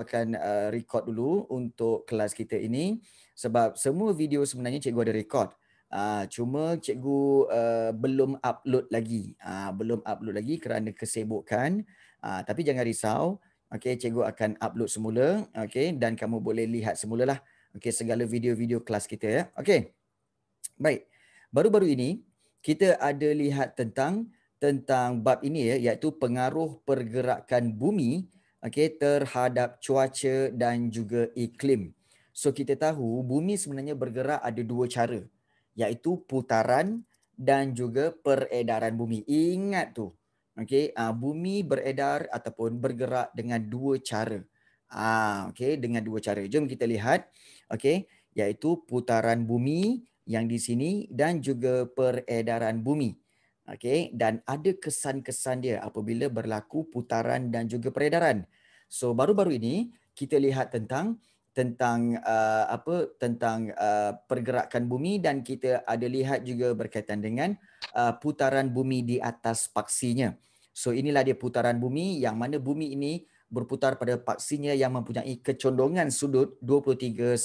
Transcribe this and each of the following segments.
akan uh, record dulu untuk kelas kita ini sebab semua video sebenarnya cikgu ada record. Uh, cuma cikgu uh, belum upload lagi. Uh, belum upload lagi kerana kesibukan. Uh, tapi jangan risau. Okey, cikgu akan upload semula. Okey, dan kamu boleh lihat semula lah. Okey, segala video-video kelas kita ya. Okey, baik. Baru-baru ini kita ada lihat tentang tentang bab ini ya, iaitu pengaruh pergerakan bumi okay, terhadap cuaca dan juga iklim. So kita tahu bumi sebenarnya bergerak ada dua cara iaitu putaran dan juga peredaran bumi. Ingat tu. Okey, uh, bumi beredar ataupun bergerak dengan dua cara. Ah, okey, dengan dua cara. Jom kita lihat. Okey, iaitu putaran bumi yang di sini dan juga peredaran bumi. Okey, dan ada kesan-kesan dia apabila berlaku putaran dan juga peredaran. So baru-baru ini kita lihat tentang tentang uh, apa tentang uh, pergerakan bumi dan kita ada lihat juga berkaitan dengan uh, putaran bumi di atas paksinya. So inilah dia putaran bumi yang mana bumi ini berputar pada paksinya yang mempunyai kecondongan sudut 23/1/2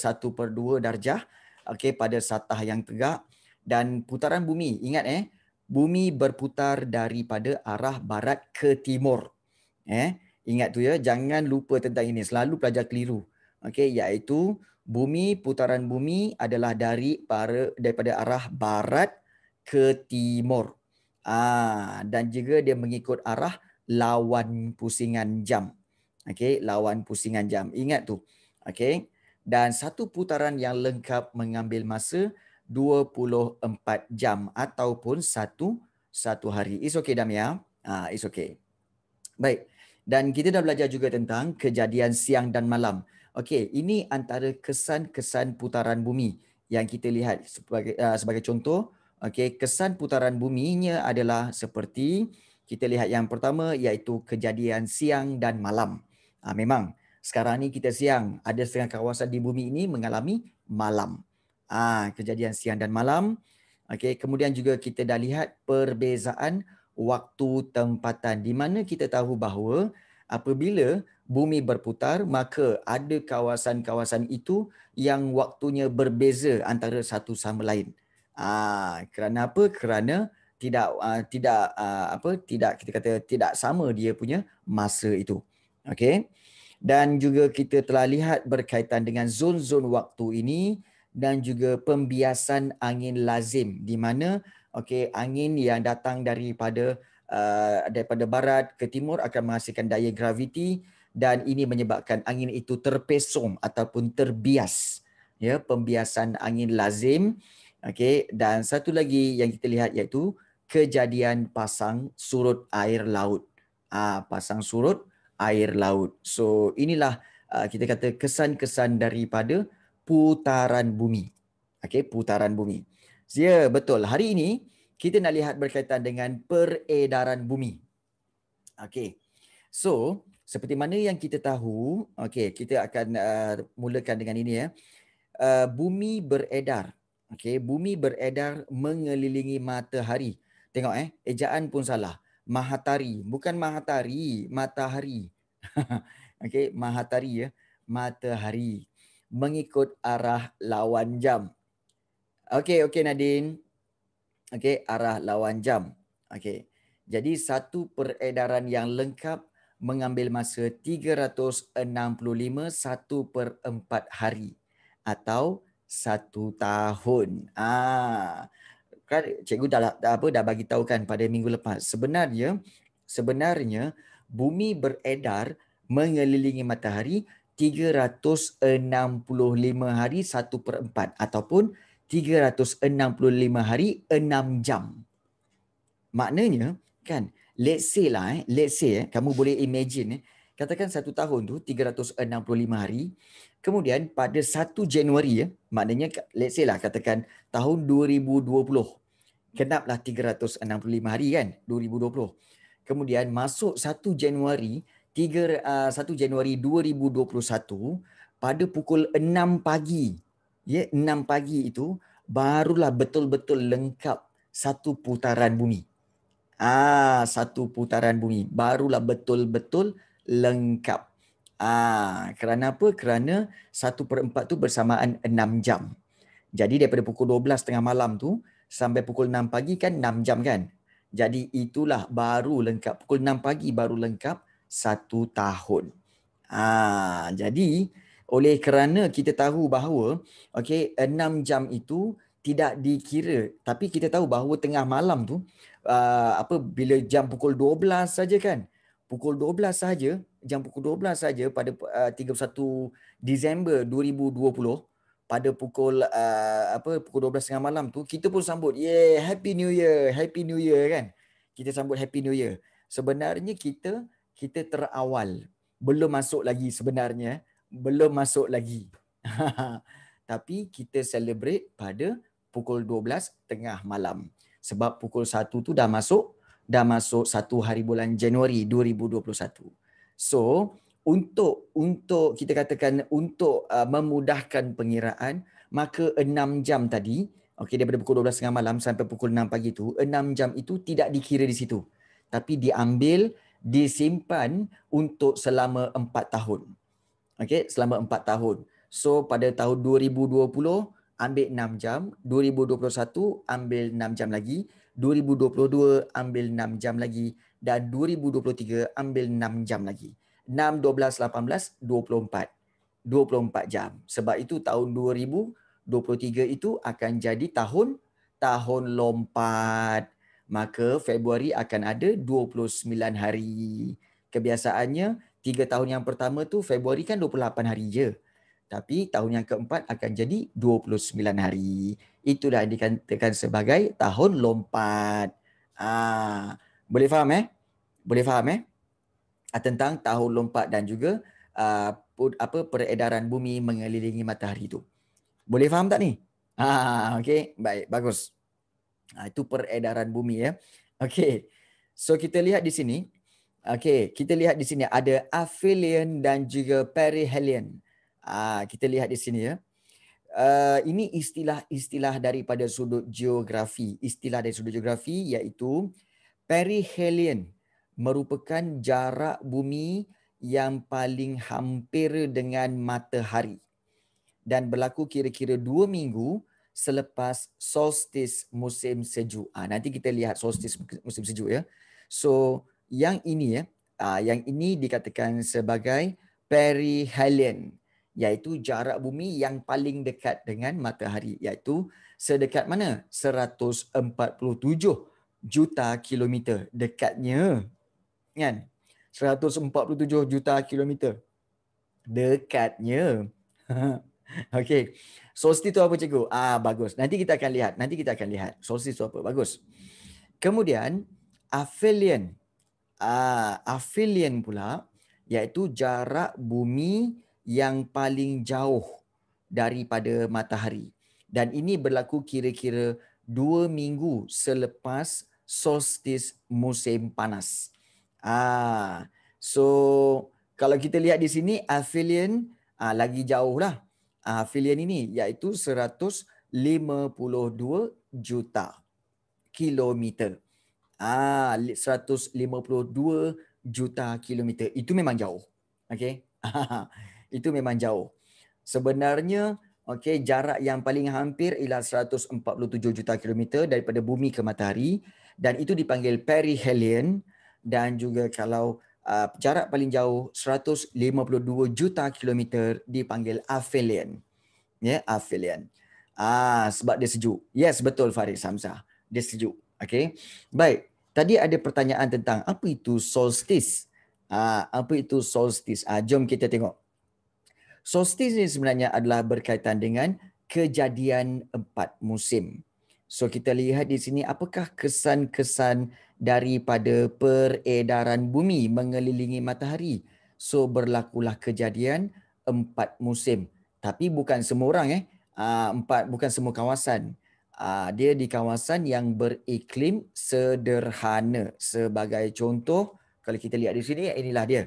darjah okey pada satah yang tegak dan putaran bumi ingat eh bumi berputar daripada arah barat ke timur eh Ingat tu ya, jangan lupa tentang ini. Selalu pelajar keliru. Okey, iaitu bumi, putaran bumi adalah dari para, daripada arah barat ke timur. Ah, dan juga dia mengikut arah lawan pusingan jam. Okey, lawan pusingan jam. Ingat tu. Okey. Dan satu putaran yang lengkap mengambil masa 24 jam ataupun satu satu hari. Is okay Damia. Ah, is okay. Baik dan kita dah belajar juga tentang kejadian siang dan malam. Okey, ini antara kesan-kesan putaran bumi yang kita lihat sebagai uh, sebagai contoh. Okey, kesan putaran buminya adalah seperti kita lihat yang pertama iaitu kejadian siang dan malam. Ha, memang sekarang ni kita siang, ada setengah kawasan di bumi ini mengalami malam. Ah, ha, kejadian siang dan malam. Okey, kemudian juga kita dah lihat perbezaan waktu tempatan di mana kita tahu bahawa apabila bumi berputar maka ada kawasan-kawasan itu yang waktunya berbeza antara satu sama lain. Ah kerana apa? Kerana tidak uh, tidak uh, apa tidak kita kata tidak sama dia punya masa itu. Okey. Dan juga kita telah lihat berkaitan dengan zon-zon waktu ini dan juga pembiasan angin lazim di mana okey angin yang datang daripada Uh, daripada barat ke timur akan menghasilkan daya graviti dan ini menyebabkan angin itu terpesong ataupun terbias ya pembiasan angin lazim okey dan satu lagi yang kita lihat iaitu kejadian pasang surut air laut ah ha, pasang surut air laut so inilah uh, kita kata kesan-kesan daripada putaran bumi okey putaran bumi ya betul hari ini kita nak lihat berkaitan dengan peredaran bumi. Okey. So, seperti mana yang kita tahu, okey, kita akan uh, mulakan dengan ini ya. Uh, bumi beredar. Okey, bumi beredar mengelilingi matahari. Tengok eh, ejaan pun salah. Mahatari, bukan mahatari, matahari. okey, mahatari ya, matahari. Mengikut arah lawan jam. Okey, okey Nadine okay, arah lawan jam. Okay. Jadi satu peredaran yang lengkap mengambil masa 365 satu per empat hari atau satu tahun. Ah, kan cikgu dah, dah apa dah bagi tahu kan pada minggu lepas. Sebenarnya sebenarnya bumi beredar mengelilingi matahari 365 hari satu per empat ataupun 365 hari 6 jam. Maknanya kan let's say lah eh let's say eh kamu boleh imagine eh katakan satu tahun tu 365 hari kemudian pada 1 Januari ya eh, maknanya let's say lah katakan tahun 2020 genaplah 365 hari kan 2020 kemudian masuk 1 Januari 3 uh, 1 Januari 2021 pada pukul 6 pagi ya enam pagi itu barulah betul-betul lengkap satu putaran bumi. Ah satu putaran bumi barulah betul-betul lengkap. Ah kerana apa? Kerana 1/4 tu bersamaan enam jam. Jadi daripada pukul dua belas tengah malam tu sampai pukul enam pagi kan enam jam kan. Jadi itulah baru lengkap pukul enam pagi baru lengkap satu tahun. Ah jadi oleh kerana kita tahu bahawa okey 6 jam itu tidak dikira tapi kita tahu bahawa tengah malam tu uh, apa bila jam pukul 12 saja kan pukul 12 saja jam pukul 12 saja pada ah, uh, 31 Disember 2020 pada pukul uh, apa pukul 12 tengah malam tu kita pun sambut ye happy new year happy new year kan kita sambut happy new year sebenarnya kita kita terawal belum masuk lagi sebenarnya belum masuk lagi. Tapi kita celebrate pada pukul 12 tengah malam. Sebab pukul 1 tu dah masuk, dah masuk satu hari bulan Januari 2021. So, untuk untuk kita katakan untuk uh, memudahkan pengiraan, maka 6 jam tadi, okey daripada pukul 12 tengah malam sampai pukul 6 pagi tu, 6 jam itu tidak dikira di situ. Tapi diambil, disimpan untuk selama empat tahun. Okey, selama 4 tahun. So pada tahun 2020 ambil 6 jam, 2021 ambil 6 jam lagi, 2022 ambil 6 jam lagi dan 2023 ambil 6 jam lagi. 6, 12, 18, 24. 24 jam. Sebab itu tahun 2023 itu akan jadi tahun tahun lompat. Maka Februari akan ada 29 hari. Kebiasaannya tiga tahun yang pertama tu Februari kan 28 hari je. Tapi tahun yang keempat akan jadi 29 hari. Itulah dikatakan sebagai tahun lompat. Ah, boleh faham eh? Boleh faham eh? Ah, tentang tahun lompat dan juga uh, apa peredaran bumi mengelilingi matahari tu. Boleh faham tak ni? Ah, okay. Baik, bagus. Ah, itu peredaran bumi ya. Okay. So kita lihat di sini. Okay, kita lihat di sini ada aphelion dan juga perihelion. Ah, kita lihat di sini ya. Uh, ini istilah-istilah daripada sudut geografi. Istilah dari sudut geografi iaitu perihelion merupakan jarak bumi yang paling hampir dengan matahari dan berlaku kira-kira dua minggu selepas solstice musim sejuk. Ah, nanti kita lihat solstice musim sejuk ya. So, yang ini ya, uh, yang ini dikatakan sebagai perihelion iaitu jarak bumi yang paling dekat dengan matahari iaitu sedekat mana? 147 juta kilometer dekatnya. Kan? 147 juta kilometer dekatnya. Okey. Solstice tu apa cikgu? Ah bagus. Nanti kita akan lihat. Nanti kita akan lihat. Solstice tu apa? Bagus. Kemudian aphelion uh, ah, aphelion pula iaitu jarak bumi yang paling jauh daripada matahari dan ini berlaku kira-kira dua minggu selepas solstice musim panas. Ah, so kalau kita lihat di sini aphelion ah, lagi jauh lah. Aphelion ini iaitu 152 juta kilometer. Ah, 152 juta kilometer. Itu memang jauh. Okay. Itu memang jauh. Sebenarnya, okay, jarak yang paling hampir ialah 147 juta kilometer daripada bumi ke matahari. Dan itu dipanggil perihelion. Dan juga kalau uh, jarak paling jauh 152 juta kilometer dipanggil aphelion. Ya, yeah, aphelion. Ah, sebab dia sejuk. Yes, betul Farid Samsah. Dia sejuk. Okay. Baik. Tadi ada pertanyaan tentang apa itu solstice? Ah, apa itu solstice? Ah, jom kita tengok. Solstice ni sebenarnya adalah berkaitan dengan kejadian empat musim. So kita lihat di sini apakah kesan-kesan daripada peredaran bumi mengelilingi matahari. So berlakulah kejadian empat musim. Tapi bukan semua orang eh. Ah, empat bukan semua kawasan. Ah, dia di kawasan yang beriklim sederhana. Sebagai contoh, kalau kita lihat di sini, inilah dia.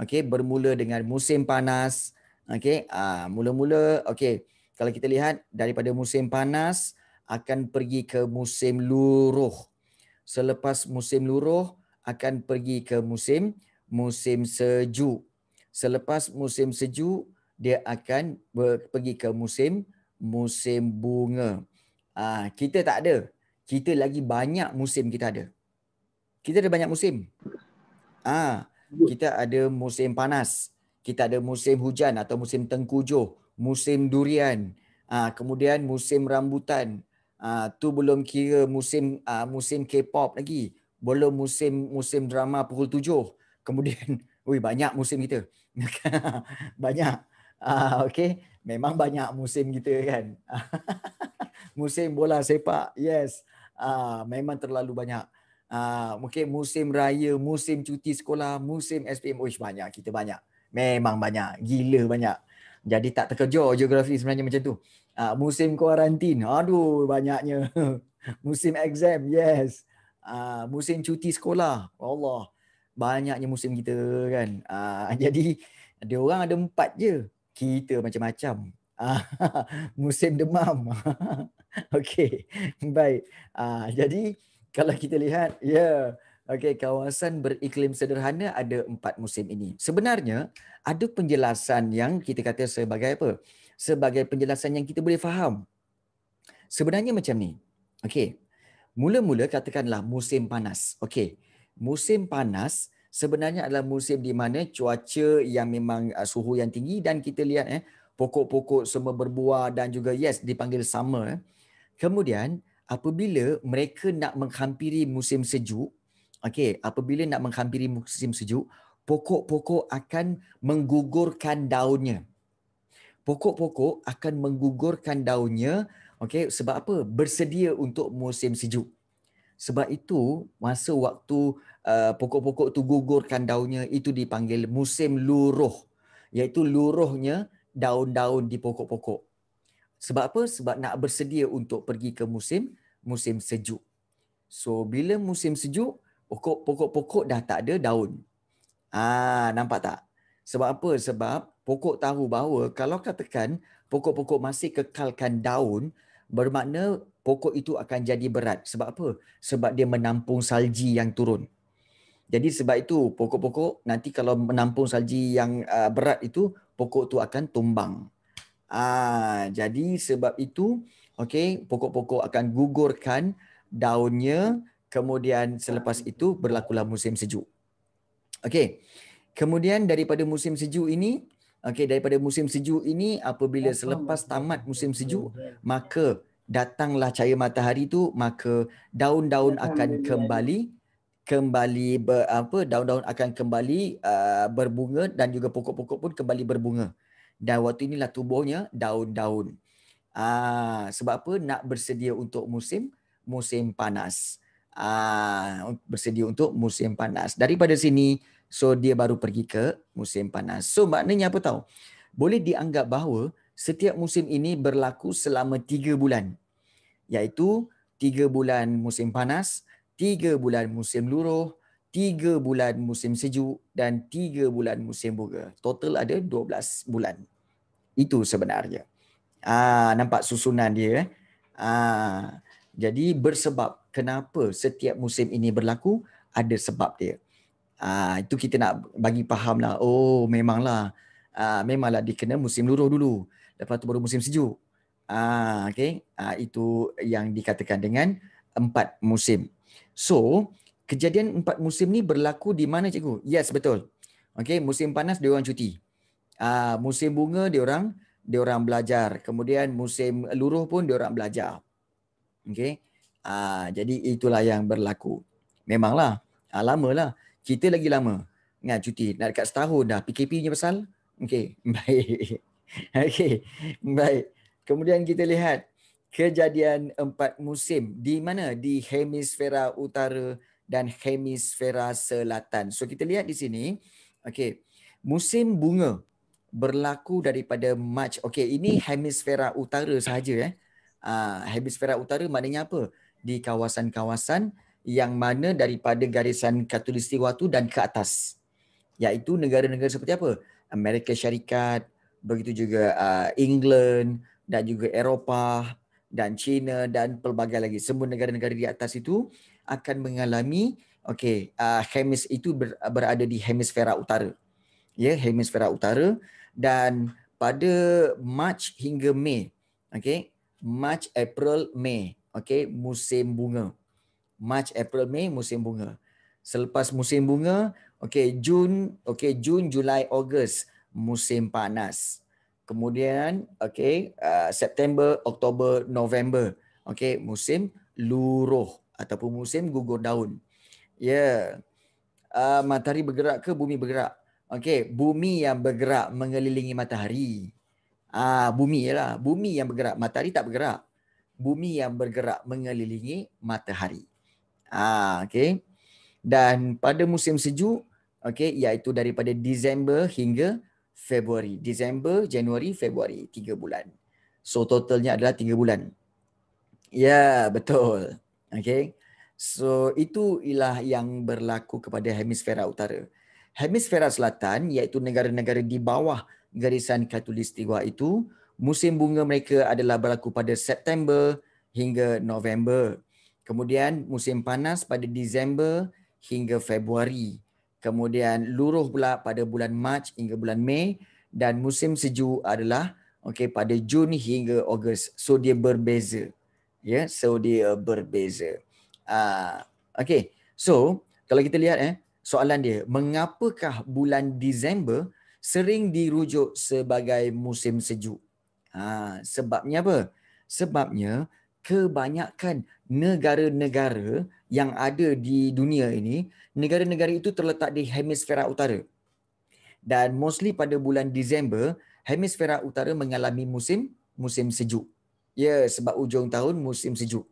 Okey, bermula dengan musim panas. Okey, ah, mula-mula. Okey, kalau kita lihat daripada musim panas akan pergi ke musim luruh. Selepas musim luruh akan pergi ke musim musim sejuk. Selepas musim sejuk dia akan pergi ke musim musim bunga. Ah, kita tak ada. Kita lagi banyak musim kita ada. Kita ada banyak musim. Ah, kita ada musim panas, kita ada musim hujan atau musim tengkujuh, musim durian, ah kemudian musim rambutan. Ah tu belum kira musim ah musim K-pop lagi. Belum musim musim drama pukul tujuh. Kemudian, ui banyak musim kita. banyak. Ah okey, memang banyak musim kita kan. musim bola sepak. Yes. Uh, memang terlalu banyak. Uh, mungkin musim raya, musim cuti sekolah, musim SPM. Oh, banyak. Kita banyak. Memang banyak. Gila banyak. Jadi tak terkejut geografi sebenarnya macam tu. Uh, musim kuarantin. Aduh, banyaknya. musim exam. Yes. Uh, musim cuti sekolah. Allah. Banyaknya musim kita kan. Uh, jadi, dia orang ada empat je. Kita macam-macam. Uh, musim demam. Okey, baik. Uh, jadi kalau kita lihat, ya, yeah. okey kawasan beriklim sederhana ada empat musim ini. Sebenarnya ada penjelasan yang kita kata sebagai apa? Sebagai penjelasan yang kita boleh faham. Sebenarnya macam ni. Okey, mula-mula katakanlah musim panas. Okey, musim panas sebenarnya adalah musim di mana cuaca yang memang uh, suhu yang tinggi dan kita lihat eh pokok-pokok semua berbuah dan juga yes dipanggil summer eh. Kemudian apabila mereka nak menghampiri musim sejuk, okey, apabila nak menghampiri musim sejuk, pokok-pokok akan menggugurkan daunnya. Pokok-pokok akan menggugurkan daunnya, okey, sebab apa? Bersedia untuk musim sejuk. Sebab itu masa waktu uh, pokok-pokok tu gugurkan daunnya itu dipanggil musim luruh, iaitu luruhnya daun-daun di pokok-pokok. Sebab apa? Sebab nak bersedia untuk pergi ke musim musim sejuk. So bila musim sejuk, pokok-pokok dah tak ada daun. Ah, nampak tak? Sebab apa? Sebab pokok tahu bahawa kalau katakan pokok-pokok masih kekalkan daun, bermakna pokok itu akan jadi berat. Sebab apa? Sebab dia menampung salji yang turun. Jadi sebab itu pokok-pokok nanti kalau menampung salji yang ah, berat itu, pokok itu akan tumbang. Ah, jadi sebab itu, okey, pokok-pokok akan gugurkan daunnya kemudian selepas itu berlakulah musim sejuk. Okey. Kemudian daripada musim sejuk ini, okey, daripada musim sejuk ini apabila selepas tamat musim sejuk, maka datanglah cahaya matahari itu, maka daun-daun akan kembali kembali ber, apa daun-daun akan kembali uh, berbunga dan juga pokok-pokok pun kembali berbunga dan waktu inilah tubuhnya daun-daun. Ah, sebab apa nak bersedia untuk musim musim panas. Ah bersedia untuk musim panas. Daripada sini so dia baru pergi ke musim panas. So maknanya apa tahu? Boleh dianggap bahawa setiap musim ini berlaku selama tiga bulan. Iaitu tiga bulan musim panas, tiga bulan musim luruh, tiga bulan musim sejuk dan tiga bulan musim buga. Total ada dua belas bulan itu sebenarnya. Ah nampak susunan dia eh? Ah jadi bersebab kenapa setiap musim ini berlaku ada sebab dia. Ah itu kita nak bagi lah. Oh memanglah ah memanglah dikena musim luruh dulu. Lepas tu baru musim sejuk. Ah okey. Ah itu yang dikatakan dengan empat musim. So kejadian empat musim ni berlaku di mana cikgu? Yes betul. Okay, musim panas dia orang cuti uh, musim bunga dia orang dia orang belajar kemudian musim luruh pun dia orang belajar okey uh, jadi itulah yang berlaku memanglah uh, lamalah kita lagi lama dengan cuti nak dekat setahun dah PKP ni pasal okey baik okey baik kemudian kita lihat kejadian empat musim di mana di hemisfera utara dan hemisfera selatan. So kita lihat di sini, okey, musim bunga berlaku daripada March. Okey, ini hemisfera utara sahaja eh. Uh, hemisfera utara maknanya apa? Di kawasan-kawasan yang mana daripada garisan khatulistiwa tu dan ke atas. Yaitu negara-negara seperti apa? Amerika Syarikat, begitu juga uh, England dan juga Eropah dan China dan pelbagai lagi. Semua negara-negara di atas itu akan mengalami okey, uh, hemis itu ber, berada di hemisfera utara. Ya, yeah, hemisfera utara dan pada March hingga Mei. Okay. March, April, Mei. Okay. Musim bunga. March, April, Mei. Musim bunga. Selepas musim bunga, okay, Jun, okay, Jun, Julai, Ogos, musim panas. Kemudian, okay, uh, September, Oktober, November, okay, musim luruh ataupun musim gugur daun. Ya, yeah. uh, matahari bergerak ke bumi bergerak? Okey, bumi yang bergerak mengelilingi matahari. Ah, bumi ialah bumi yang bergerak, matahari tak bergerak. Bumi yang bergerak mengelilingi matahari. Ah, okey. Dan pada musim sejuk, okey, iaitu daripada Disember hingga Februari. Disember, Januari, Februari, tiga bulan. So totalnya adalah tiga bulan. Ya, yeah, betul. Okey. So itu ialah yang berlaku kepada hemisfera utara hemisfera selatan iaitu negara-negara di bawah garisan khatulistiwa itu musim bunga mereka adalah berlaku pada September hingga November. Kemudian musim panas pada Disember hingga Februari. Kemudian luruh pula pada bulan Mac hingga bulan Mei dan musim sejuk adalah okey pada Jun hingga Ogos. So dia berbeza. Ya, yeah? so dia berbeza. Ah, uh, okey. So, kalau kita lihat eh soalan dia, mengapakah bulan Disember sering dirujuk sebagai musim sejuk? Ha, sebabnya apa? Sebabnya kebanyakan negara-negara yang ada di dunia ini, negara-negara itu terletak di hemisfera utara. Dan mostly pada bulan Disember, hemisfera utara mengalami musim musim sejuk. Ya, sebab ujung tahun musim sejuk.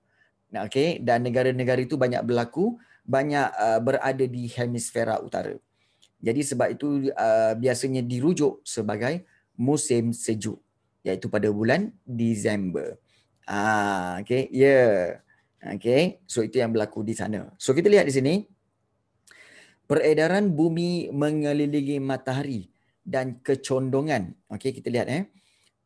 Okay, dan negara-negara itu banyak berlaku banyak uh, berada di hemisfera utara. Jadi sebab itu uh, biasanya dirujuk sebagai musim sejuk iaitu pada bulan Disember. Ah okey, ya. Yeah. Okey, so itu yang berlaku di sana. So kita lihat di sini peredaran bumi mengelilingi matahari dan kecondongan. Okey, kita lihat eh.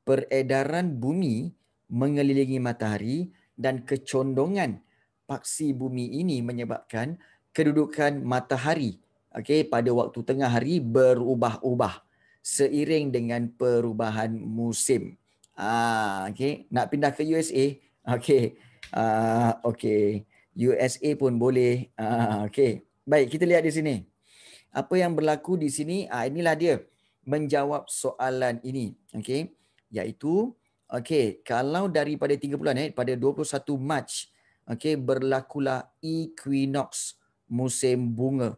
Peredaran bumi mengelilingi matahari dan kecondongan paksi bumi ini menyebabkan kedudukan matahari okey pada waktu tengah hari berubah-ubah seiring dengan perubahan musim. Ah okey nak pindah ke USA okey ah okey USA pun boleh ah okey baik kita lihat di sini. Apa yang berlaku di sini ah inilah dia menjawab soalan ini okey iaitu okey kalau daripada 3 bulan eh pada 21 Mac okey berlakulah equinox musim bunga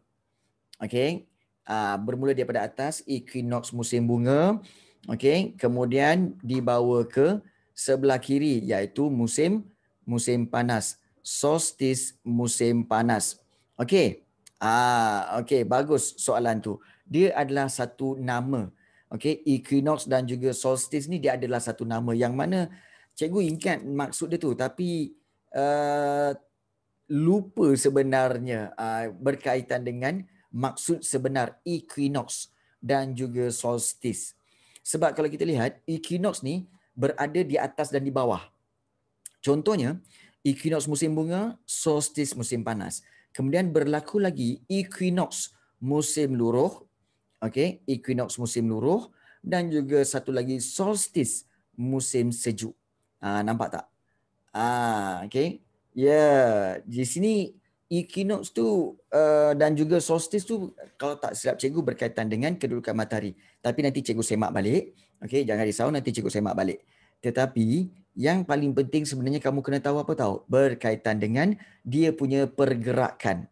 okey uh, bermula daripada atas equinox musim bunga okey kemudian dibawa ke sebelah kiri iaitu musim musim panas solstice musim panas okey ah uh, okey bagus soalan tu dia adalah satu nama okey equinox dan juga solstice ni dia adalah satu nama yang mana cikgu ingat maksud dia tu tapi Eh, lupa sebenarnya uh, berkaitan dengan maksud sebenar equinox dan juga solstice. Sebab kalau kita lihat equinox ni berada di atas dan di bawah. Contohnya equinox musim bunga, solstice musim panas. Kemudian berlaku lagi equinox musim luruh, okey, equinox musim luruh dan juga satu lagi solstice musim sejuk. Uh, nampak tak? Ah, okay. Ya, yeah. di sini equinox tu uh, dan juga solstice tu kalau tak silap cikgu berkaitan dengan kedudukan matahari. Tapi nanti cikgu semak balik. Okay, jangan risau nanti cikgu semak balik. Tetapi yang paling penting sebenarnya kamu kena tahu apa tahu berkaitan dengan dia punya pergerakan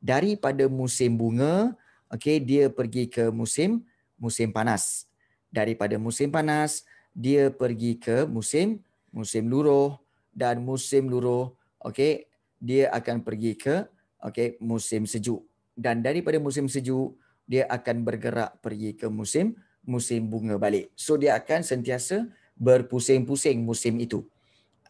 daripada musim bunga okey dia pergi ke musim musim panas daripada musim panas dia pergi ke musim musim luruh dan musim luruh okey dia akan pergi ke okey musim sejuk dan daripada musim sejuk dia akan bergerak pergi ke musim musim bunga balik so dia akan sentiasa berpusing-pusing musim itu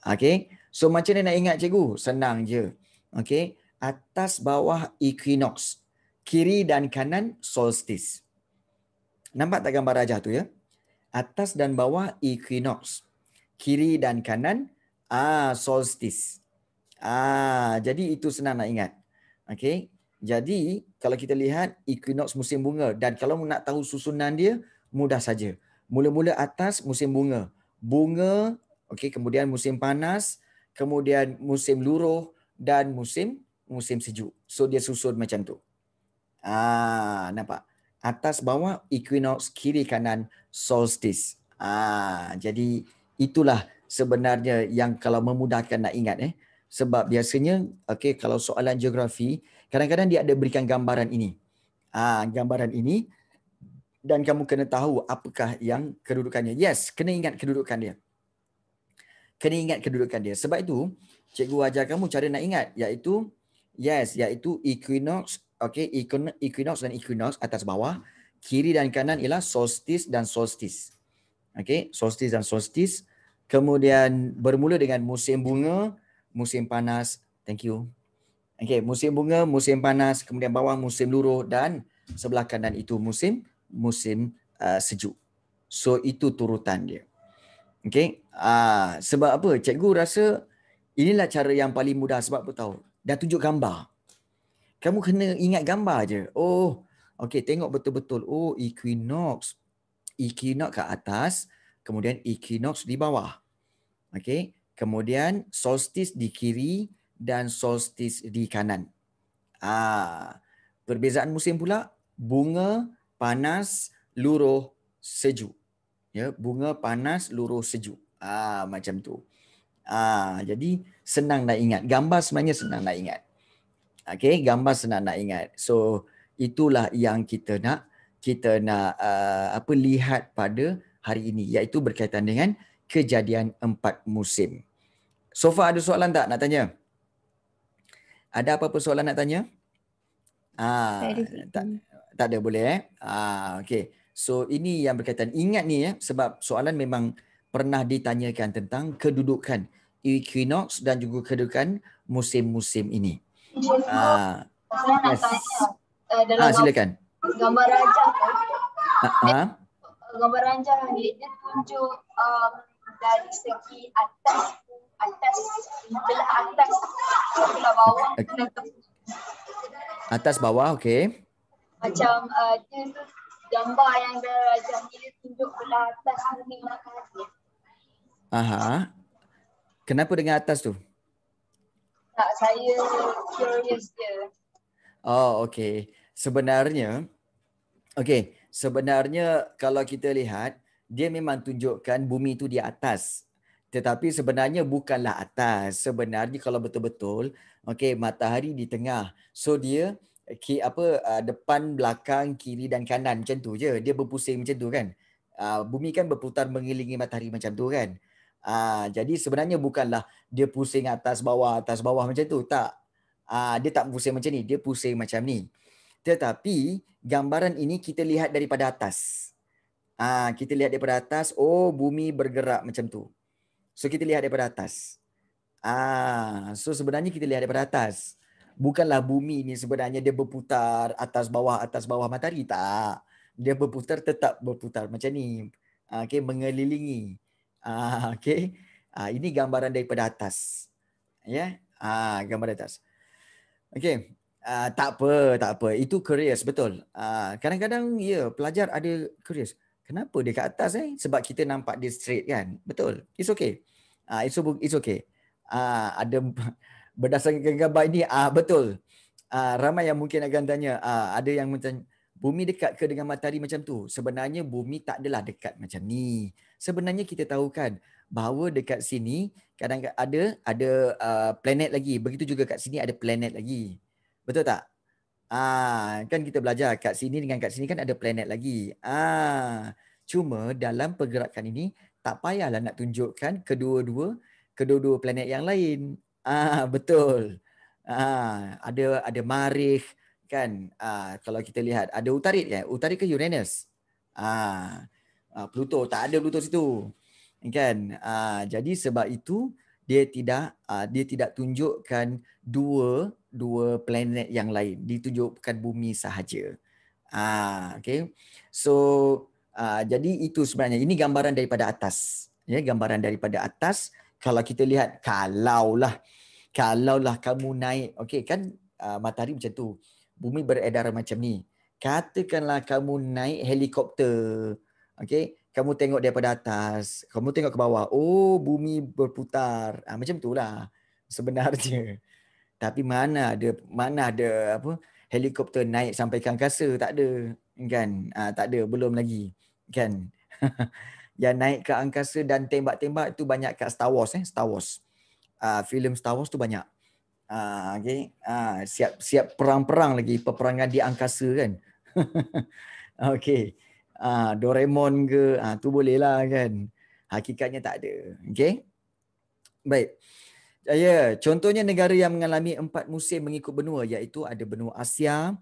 okey so macam mana nak ingat cikgu senang je okey atas bawah equinox kiri dan kanan solstice nampak tak gambar rajah tu ya atas dan bawah equinox kiri dan kanan Ah, solstice. Ah, jadi itu senang nak ingat. Okey. Jadi kalau kita lihat equinox musim bunga dan kalau nak tahu susunan dia mudah saja. Mula-mula atas musim bunga. Bunga, okey, kemudian musim panas, kemudian musim luruh dan musim musim sejuk. So dia susun macam tu. Ah, nampak. Atas bawah equinox kiri kanan solstice. Ah, jadi itulah sebenarnya yang kalau memudahkan nak ingat eh sebab biasanya okey kalau soalan geografi kadang-kadang dia ada berikan gambaran ini ah ha, gambaran ini dan kamu kena tahu apakah yang kedudukannya yes kena ingat kedudukan dia kena ingat kedudukan dia sebab itu cikgu ajar kamu cara nak ingat iaitu yes iaitu equinox okey equinox dan equinox atas bawah kiri dan kanan ialah solstice dan solstice okey solstice dan solstice Kemudian bermula dengan musim bunga, musim panas. Thank you. Okay, musim bunga, musim panas, kemudian bawah musim luruh dan sebelah kanan itu musim musim uh, sejuk. So itu turutan dia. Okay, uh, sebab apa? Cikgu rasa inilah cara yang paling mudah sebab apa tahu? Dah tunjuk gambar. Kamu kena ingat gambar aja. Oh, okay, tengok betul-betul. Oh, equinox. Equinox ke atas kemudian equinox di bawah. Okey, kemudian solstice di kiri dan solstice di kanan. Ah, perbezaan musim pula bunga panas, luruh, sejuk. Ya, bunga panas, luruh, sejuk. Ah, macam tu. Ah, jadi senang nak ingat. Gambar sebenarnya senang nak ingat. Okey, gambar senang nak ingat. So, itulah yang kita nak kita nak uh, apa lihat pada hari ini iaitu berkaitan dengan kejadian empat musim. So far ada soalan tak nak tanya? Ada apa-apa soalan nak tanya? Ah, tak, tak ada boleh eh? Ah, okay. So ini yang berkaitan. Ingat ni ya eh, sebab soalan memang pernah ditanyakan tentang kedudukan Equinox dan juga kedudukan musim-musim ini. Ah, yes. Eh, ah, silakan. Gambar rajah. Ah, ah gambar ranjang ni dia tunjuk um, dari segi atas atas belah atas belah bawah okay. atas bawah okey macam uh, dia tu gambar yang gambar ranjang dia tunjuk belah atas ni makanya aha kenapa dengan atas tu tak saya curious dia oh okey sebenarnya okey sebenarnya kalau kita lihat dia memang tunjukkan bumi itu di atas tetapi sebenarnya bukanlah atas sebenarnya kalau betul-betul okey matahari di tengah so dia ke apa ah, depan belakang kiri dan kanan macam tu je dia berpusing macam tu kan ah, bumi kan berputar mengelilingi matahari macam tu kan ah, jadi sebenarnya bukanlah dia pusing atas bawah atas bawah macam tu tak dia tak pusing macam ni dia pusing macam ni tetapi gambaran ini kita lihat daripada atas. Ah, kita lihat daripada atas, oh bumi bergerak macam tu. So kita lihat daripada atas. Ah, so sebenarnya kita lihat daripada atas. Bukanlah bumi ni sebenarnya dia berputar atas bawah atas bawah matahari tak. Dia berputar tetap berputar macam ni. Ah, okay, mengelilingi. Ah, okay. Ah, ini gambaran daripada atas. Ya. Yeah? Ah, gambaran atas. Okay. Uh, tak apa, tak apa. Itu curious, betul. Uh, kadang-kadang, ya, yeah, pelajar ada curious. Kenapa dia kat atas eh? Sebab kita nampak dia straight kan? Betul. It's okay. Uh, it's, it's okay. Uh, ada berdasarkan gambar ini, uh, betul. Uh, ramai yang mungkin akan tanya, uh, ada yang macam, bumi dekat ke dengan matahari macam tu? Sebenarnya bumi tak adalah dekat macam ni. Sebenarnya kita tahu kan, bahawa dekat sini kadang-kadang ada ada uh, planet lagi. Begitu juga kat sini ada planet lagi. Betul tak? Ah, kan kita belajar kat sini dengan kat sini kan ada planet lagi. Ah, cuma dalam pergerakan ini tak payahlah nak tunjukkan kedua-dua kedua-dua planet yang lain. Ah, betul. Ah, ada ada Marikh kan. Ah, kalau kita lihat ada Utarit ya. Utarit ke Uranus? Ah, ah, Pluto tak ada Pluto situ. Kan? Ah, jadi sebab itu dia tidak ah, dia tidak tunjukkan dua dua planet yang lain ditunjukkan bumi sahaja ah okey so ah, jadi itu sebenarnya ini gambaran daripada atas ya gambaran daripada atas kalau kita lihat kalaulah kalaulah kamu naik okay kan ah, matahari macam tu bumi beredar macam ni katakanlah kamu naik helikopter okay, kamu tengok daripada atas kamu tengok ke bawah oh bumi berputar ah, macam itulah sebenarnya tapi mana ada mana ada apa helikopter naik sampai ke angkasa tak ada kan ha, tak ada belum lagi kan yang naik ke angkasa dan tembak-tembak tu banyak kat Star Wars eh Star Wars uh, filem Star Wars tu banyak uh, ah, okay. uh, siap siap perang-perang lagi peperangan di angkasa kan okey uh, Doraemon ke uh, tu boleh lah kan hakikatnya tak ada okey baik Ya, yeah. contohnya negara yang mengalami empat musim mengikut benua iaitu ada benua Asia,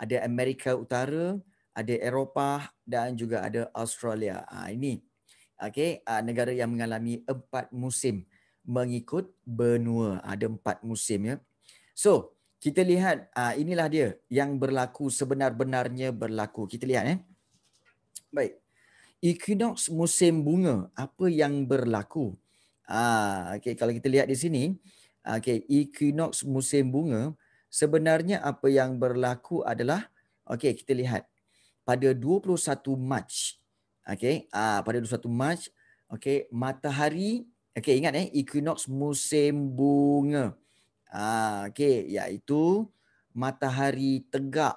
ada Amerika Utara, ada Eropah dan juga ada Australia. Ha, ini okay. ha, negara yang mengalami empat musim mengikut benua. Ada empat musim ya. So, kita lihat ha, inilah dia yang berlaku sebenar-benarnya berlaku. Kita lihat ya. Baik. Equinox musim bunga, apa yang berlaku? Ah, okay, kalau kita lihat di sini, okay, equinox musim bunga sebenarnya apa yang berlaku adalah, okay, kita lihat pada 21 Mac, okay, ah, pada 21 Mac, okay, matahari, okay, ingat eh, equinox musim bunga, ah, okay, yaitu matahari tegak,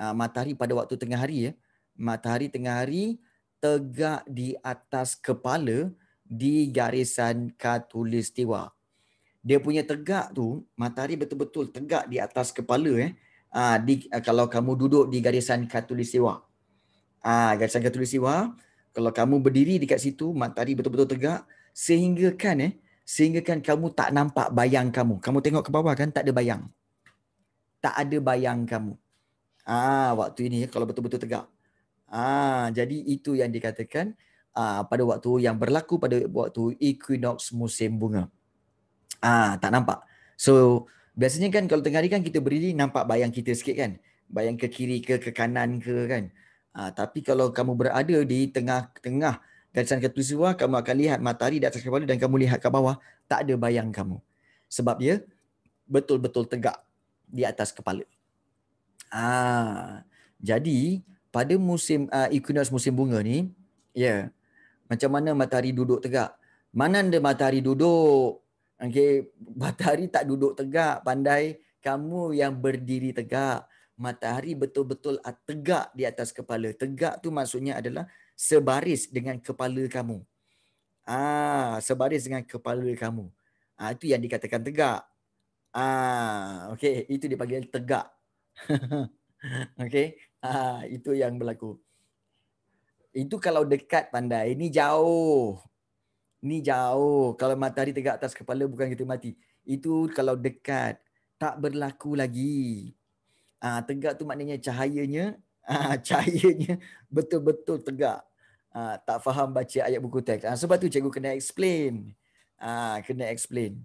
ah, matahari pada waktu tengah hari ya, matahari tengah hari tegak di atas kepala di garisan katulistiwa. Dia punya tegak tu, matahari betul-betul tegak di atas kepala eh. Uh, di, ah, kalau kamu duduk di garisan katulistiwa. Ah, garisan katulistiwa, kalau kamu berdiri dekat situ, matahari betul-betul tegak sehingga kan eh, sehingga kan kamu tak nampak bayang kamu. Kamu tengok ke bawah kan tak ada bayang. Tak ada bayang kamu. Ah, waktu ini eh, kalau betul-betul tegak. Ah, jadi itu yang dikatakan uh, pada waktu yang berlaku pada waktu equinox musim bunga. Ah uh, tak nampak. So biasanya kan kalau tengah hari kan kita berdiri nampak bayang kita sikit kan. Bayang ke kiri ke ke kanan ke kan. Uh, tapi kalau kamu berada di tengah-tengah garisan khatulistiwa kamu akan lihat matahari di atas kepala dan kamu lihat ke bawah tak ada bayang kamu. Sebab dia betul-betul tegak di atas kepala. Ah, jadi pada musim uh, equinox musim bunga ni, ya, yeah, macam mana matahari duduk tegak mana dia matahari duduk okey matahari tak duduk tegak pandai kamu yang berdiri tegak matahari betul-betul tegak di atas kepala tegak tu maksudnya adalah sebaris dengan kepala kamu ah sebaris dengan kepala kamu ah itu yang dikatakan tegak ah okey itu dipanggil tegak okey ah itu yang berlaku itu kalau dekat pandai. Ini jauh. Ini jauh. Kalau matahari tegak atas kepala bukan kita mati. Itu kalau dekat. Tak berlaku lagi. Ah, tegak tu maknanya cahayanya. Ah, cahayanya betul-betul tegak. Ah, tak faham baca ayat buku teks. Ah, sebab tu cikgu kena explain. Ah, kena explain.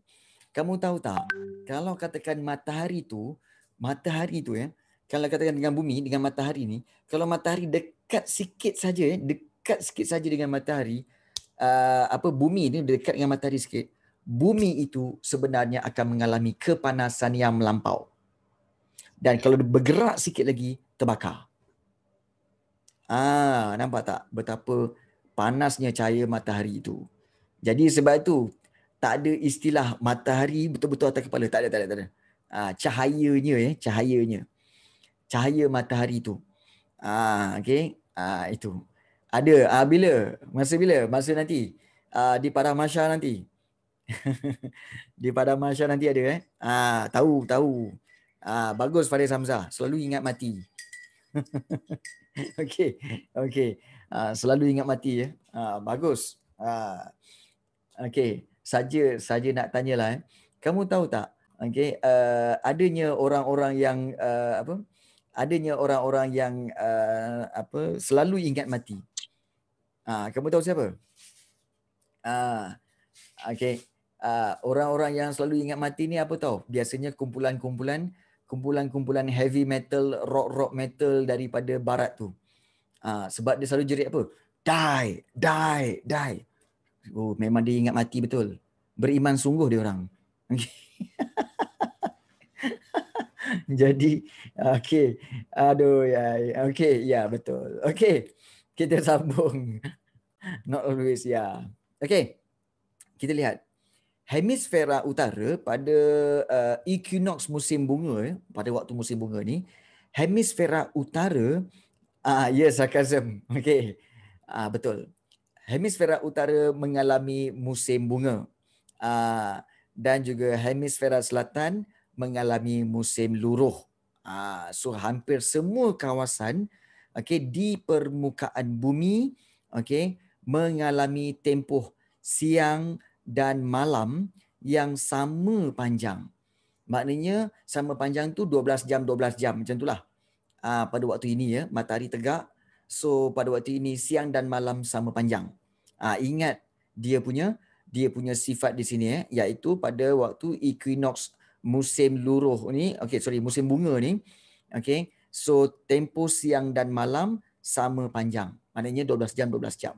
Kamu tahu tak? Kalau katakan matahari tu. Matahari tu ya. Kalau katakan dengan bumi, dengan matahari ni. Kalau matahari dekat dekat sikit saja eh, dekat sikit saja dengan matahari, uh, apa bumi ni dekat dengan matahari sikit, bumi itu sebenarnya akan mengalami kepanasan yang melampau. Dan ya. kalau bergerak sikit lagi, terbakar. Ah, nampak tak betapa panasnya cahaya matahari itu. Jadi sebab itu tak ada istilah matahari betul-betul atas kepala. Tak ada, tak ada, tak ada. Ah, cahayanya, eh, cahayanya. Cahaya matahari itu. Ah, okay. Ah, itu. Ada. Ah, bila? Masa bila? Masa nanti. Ah, di pada masa nanti. di pada masa nanti ada eh. Ah, tahu, tahu. Ah, bagus Farid Hamzah. Selalu ingat mati. okay. Okay. Ah, selalu ingat mati ya. Eh? Ah, bagus. Ah. Okay. Saja, saja nak tanyalah eh. Kamu tahu tak? Okay. Uh, adanya orang-orang yang uh, apa? adanya orang-orang yang uh, apa selalu ingat mati. Uh, kamu tahu siapa? Uh, ah, okay. Uh, ah, orang-orang yang selalu ingat mati ni apa tahu? Biasanya kumpulan-kumpulan kumpulan-kumpulan heavy metal, rock-rock metal daripada barat tu. Uh, sebab dia selalu jerit apa? Die, die, die. Oh, memang dia ingat mati betul. Beriman sungguh dia orang. Okay. Jadi okay, Aduh ya. ya. okay, ya betul. okay, Kita sambung. Not always ya. okay, Kita lihat hemisfera utara pada uh, equinox musim bunga eh, pada waktu musim bunga ni hemisfera utara ah uh, yes akasem, okey ah uh, betul hemisfera utara mengalami musim bunga ah uh, dan juga hemisfera selatan mengalami musim luruh. Ah, so hampir semua kawasan okay, di permukaan bumi okay, mengalami tempoh siang dan malam yang sama panjang. Maknanya sama panjang tu 12 jam, 12 jam macam itulah. Uh, pada waktu ini ya, matahari tegak. So pada waktu ini siang dan malam sama panjang. Uh, ingat dia punya dia punya sifat di sini ya, iaitu pada waktu equinox musim luruh ni, okay sorry musim bunga ni, okay so tempo siang dan malam sama panjang. Maknanya 12 jam, 12 jam.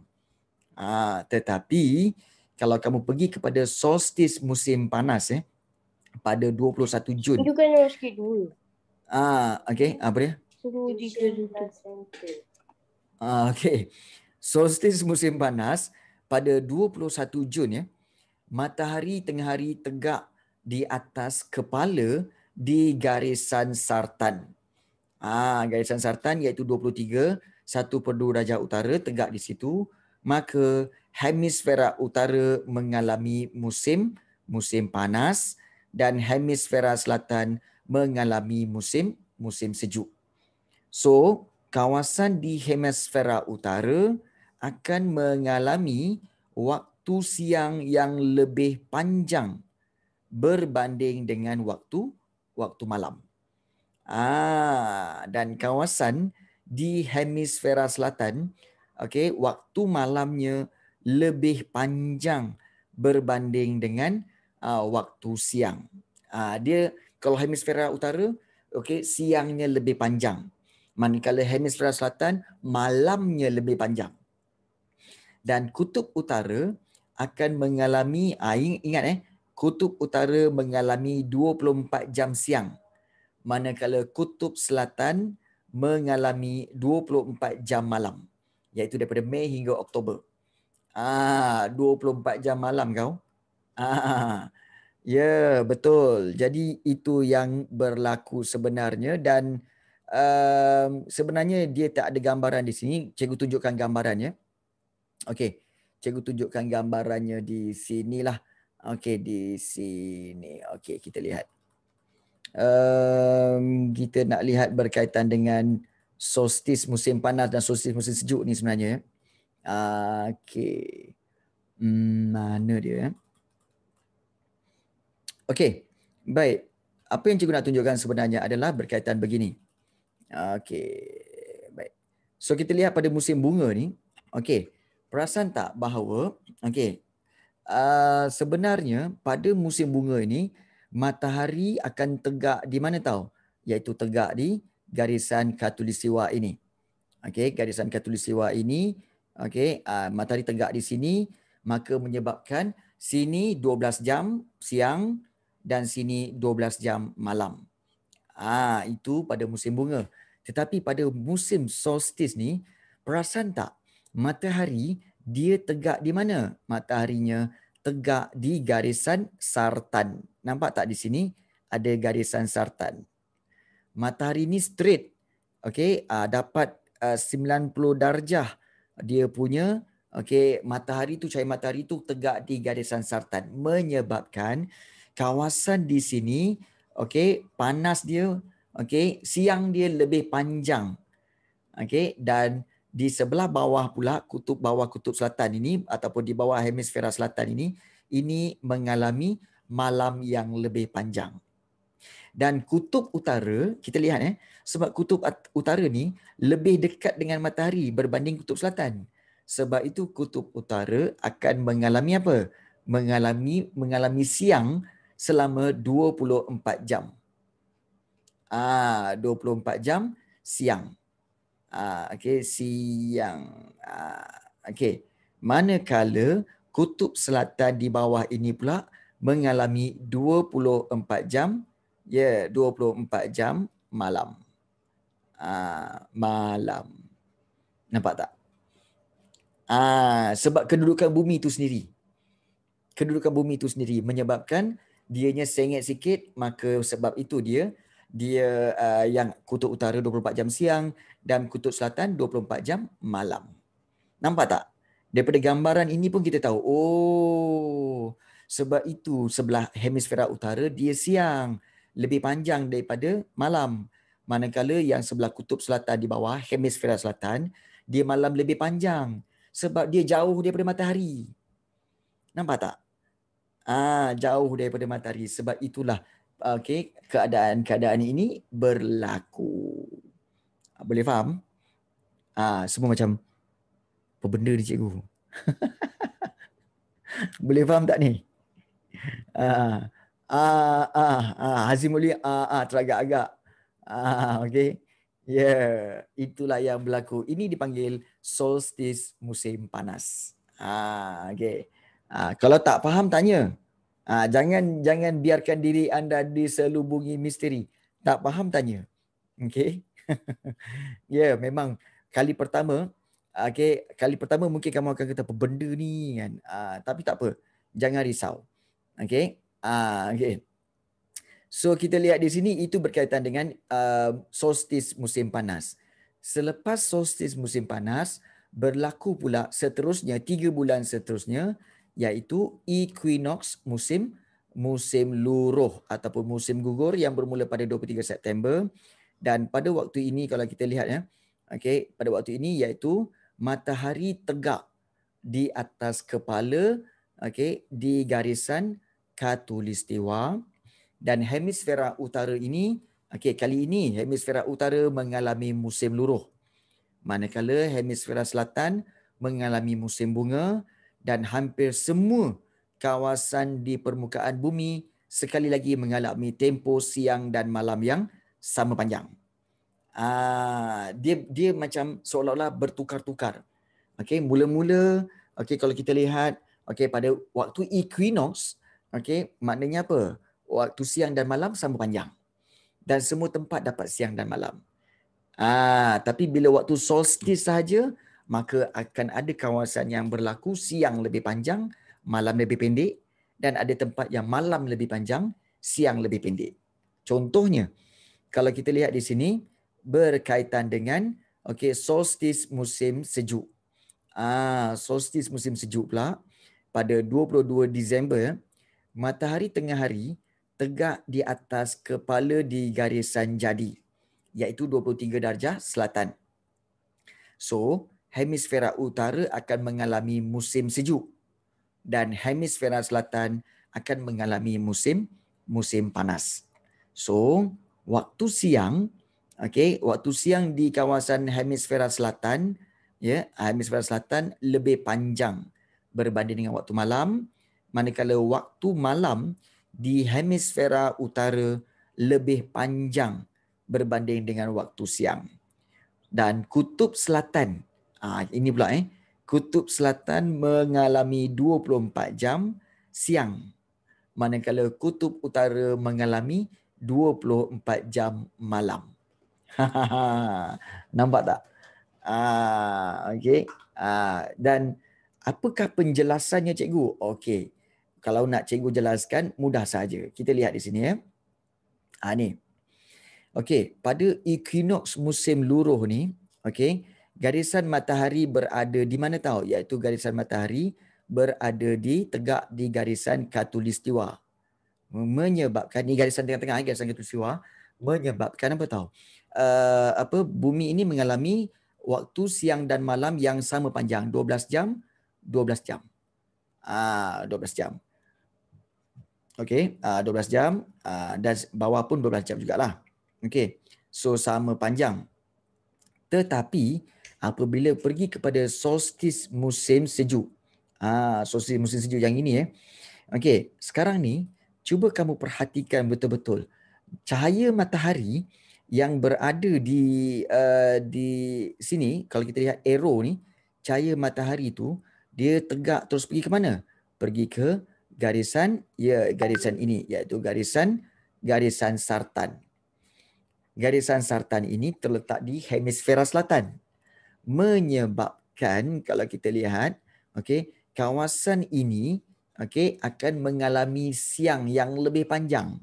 Ah, tetapi kalau kamu pergi kepada solstice musim panas eh pada 21 Jun. juga Itu kena schedule. Ah, okey, apa dia? Ah, Okay, Solstice musim panas pada 21 Jun ya. matahari tengah hari tegak di atas kepala di garisan sartan. Ah, ha, garisan sartan iaitu 23, satu perdu raja utara tegak di situ, maka hemisfera utara mengalami musim musim panas dan hemisfera selatan mengalami musim musim sejuk. So, kawasan di hemisfera utara akan mengalami waktu siang yang lebih panjang berbanding dengan waktu waktu malam. Ah dan kawasan di hemisfera selatan, okey, waktu malamnya lebih panjang berbanding dengan uh, waktu siang. Uh, dia kalau hemisfera utara, okey, siangnya lebih panjang. Manakala hemisfera selatan, malamnya lebih panjang. Dan kutub utara akan mengalami uh, ingat eh, Kutub Utara mengalami 24 jam siang manakala Kutub Selatan mengalami 24 jam malam iaitu daripada Mei hingga Oktober. Ah 24 jam malam kau. Ah. Ya, yeah, betul. Jadi itu yang berlaku sebenarnya dan um, sebenarnya dia tak ada gambaran di sini. Cikgu tunjukkan gambarannya. Okey. Cikgu tunjukkan gambarannya di sinilah. Okey di sini. Okey kita lihat. Um, kita nak lihat berkaitan dengan solstice musim panas dan solstice musim sejuk ni sebenarnya. Uh, okey. Hmm, mana dia? Ya? Okey. Baik. Apa yang cikgu nak tunjukkan sebenarnya adalah berkaitan begini. Okey. Baik. So kita lihat pada musim bunga ni. Okey. Perasan tak bahawa okey Ah, sebenarnya pada musim bunga ini matahari akan tegak di mana tahu iaitu tegak di garisan khatulistiwa ini okey garisan khatulistiwa ini okey uh, matahari tegak di sini maka menyebabkan sini 12 jam siang dan sini 12 jam malam ah ha, itu pada musim bunga tetapi pada musim solstice ni perasan tak matahari dia tegak di mana? Mataharinya tegak di garisan sartan. Nampak tak di sini ada garisan sartan. Matahari ni straight. okay. uh, ah, dapat ah, uh, 90 darjah dia punya okay. matahari tu cahaya matahari tu tegak di garisan sartan menyebabkan kawasan di sini okay, panas dia okay, siang dia lebih panjang. okay, dan di sebelah bawah pula kutub bawah kutub selatan ini ataupun di bawah hemisfera selatan ini ini mengalami malam yang lebih panjang. Dan kutub utara, kita lihat eh, sebab kutub utara ni lebih dekat dengan matahari berbanding kutub selatan. Sebab itu kutub utara akan mengalami apa? Mengalami mengalami siang selama 24 jam. Ah, 24 jam siang. Uh, okay, siang. Uh, okay, kala kutub selatan di bawah ini pula mengalami 24 jam, ya, yeah, 24 jam malam. Uh, malam. Nampak tak? Uh, sebab kedudukan bumi itu sendiri. Kedudukan bumi itu sendiri menyebabkan dia dianya sengit sikit, maka sebab itu dia dia uh, yang kutub utara 24 jam siang dan kutub selatan 24 jam malam. Nampak tak? Daripada gambaran ini pun kita tahu, oh sebab itu sebelah hemisfera utara dia siang lebih panjang daripada malam. Manakala yang sebelah kutub selatan di bawah hemisfera selatan, dia malam lebih panjang sebab dia jauh daripada matahari. Nampak tak? Ah, jauh daripada matahari sebab itulah okay, keadaan-keadaan ini berlaku. Ah, boleh faham? Ah, semua macam apa benda ni cikgu? Boleh faham tak ni? Ah, ah, ah, ah Hazim Uli ah, ah, teragak-agak. Ah, okay. Yeah, itulah yang berlaku. Ini dipanggil solstice musim panas. Ah, okay. Ah, kalau tak faham, tanya. Ha, jangan jangan biarkan diri anda diselubungi misteri. Tak faham tanya. Okey. ya, yeah, memang kali pertama okey, kali pertama mungkin kamu akan kata apa benda ni kan. Ha, tapi tak apa. Jangan risau. Okey. Ah ha, okey. So kita lihat di sini itu berkaitan dengan uh, solstice musim panas. Selepas solstice musim panas berlaku pula seterusnya tiga bulan seterusnya Yaitu equinox musim musim luruh ataupun musim gugur yang bermula pada 23 September dan pada waktu ini kalau kita lihat ya okey pada waktu ini iaitu matahari tegak di atas kepala okey di garisan khatulistiwa dan hemisfera utara ini okey kali ini hemisfera utara mengalami musim luruh manakala hemisfera selatan mengalami musim bunga dan hampir semua kawasan di permukaan bumi sekali lagi mengalami tempo siang dan malam yang sama panjang. Ah, dia dia macam seolah-olah bertukar-tukar. Okay, mula-mula okay, kalau kita lihat okay, pada waktu equinox, okay, maknanya apa? Waktu siang dan malam sama panjang. Dan semua tempat dapat siang dan malam. Ah, tapi bila waktu solstice saja maka akan ada kawasan yang berlaku siang lebih panjang, malam lebih pendek dan ada tempat yang malam lebih panjang, siang lebih pendek. Contohnya, kalau kita lihat di sini berkaitan dengan okey solstice musim sejuk. Ah, solstice musim sejuk pula pada 22 Disember matahari tengah hari tegak di atas kepala di garisan jadi iaitu 23 darjah selatan. So, hemisfera utara akan mengalami musim sejuk dan hemisfera selatan akan mengalami musim musim panas. So, waktu siang, okey, waktu siang di kawasan hemisfera selatan, ya, yeah, hemisfera selatan lebih panjang berbanding dengan waktu malam, manakala waktu malam di hemisfera utara lebih panjang berbanding dengan waktu siang. Dan kutub selatan Ah ini pula eh. Kutub Selatan mengalami 24 jam siang. Manakala Kutub Utara mengalami 24 jam malam. Nampak tak? Ah okey. Ah dan apakah penjelasannya cikgu? Okey. Kalau nak cikgu jelaskan mudah saja. Kita lihat di sini ya. Ah ni. Okey, pada equinox musim luruh ni, okey, garisan matahari berada di mana tahu iaitu garisan matahari berada di tegak di garisan katulistiwa menyebabkan ni garisan tengah-tengah eh, garisan katulistiwa menyebabkan apa tahu uh, eh, apa bumi ini mengalami waktu siang dan malam yang sama panjang 12 jam 12 jam uh, ah, 12 jam Okay, uh, 12 jam uh, dan bawah pun 12 jam jugalah. Okay, so sama panjang. Tetapi, apabila pergi kepada solstis musim sejuk. Ah, solstis musim sejuk yang ini eh. Okey, sekarang ni cuba kamu perhatikan betul-betul cahaya matahari yang berada di uh, di sini kalau kita lihat arrow ni cahaya matahari tu dia tegak terus pergi ke mana? Pergi ke garisan ya garisan ini iaitu garisan garisan sartan. Garisan sartan ini terletak di hemisfera selatan menyebabkan kalau kita lihat okey kawasan ini okey akan mengalami siang yang lebih panjang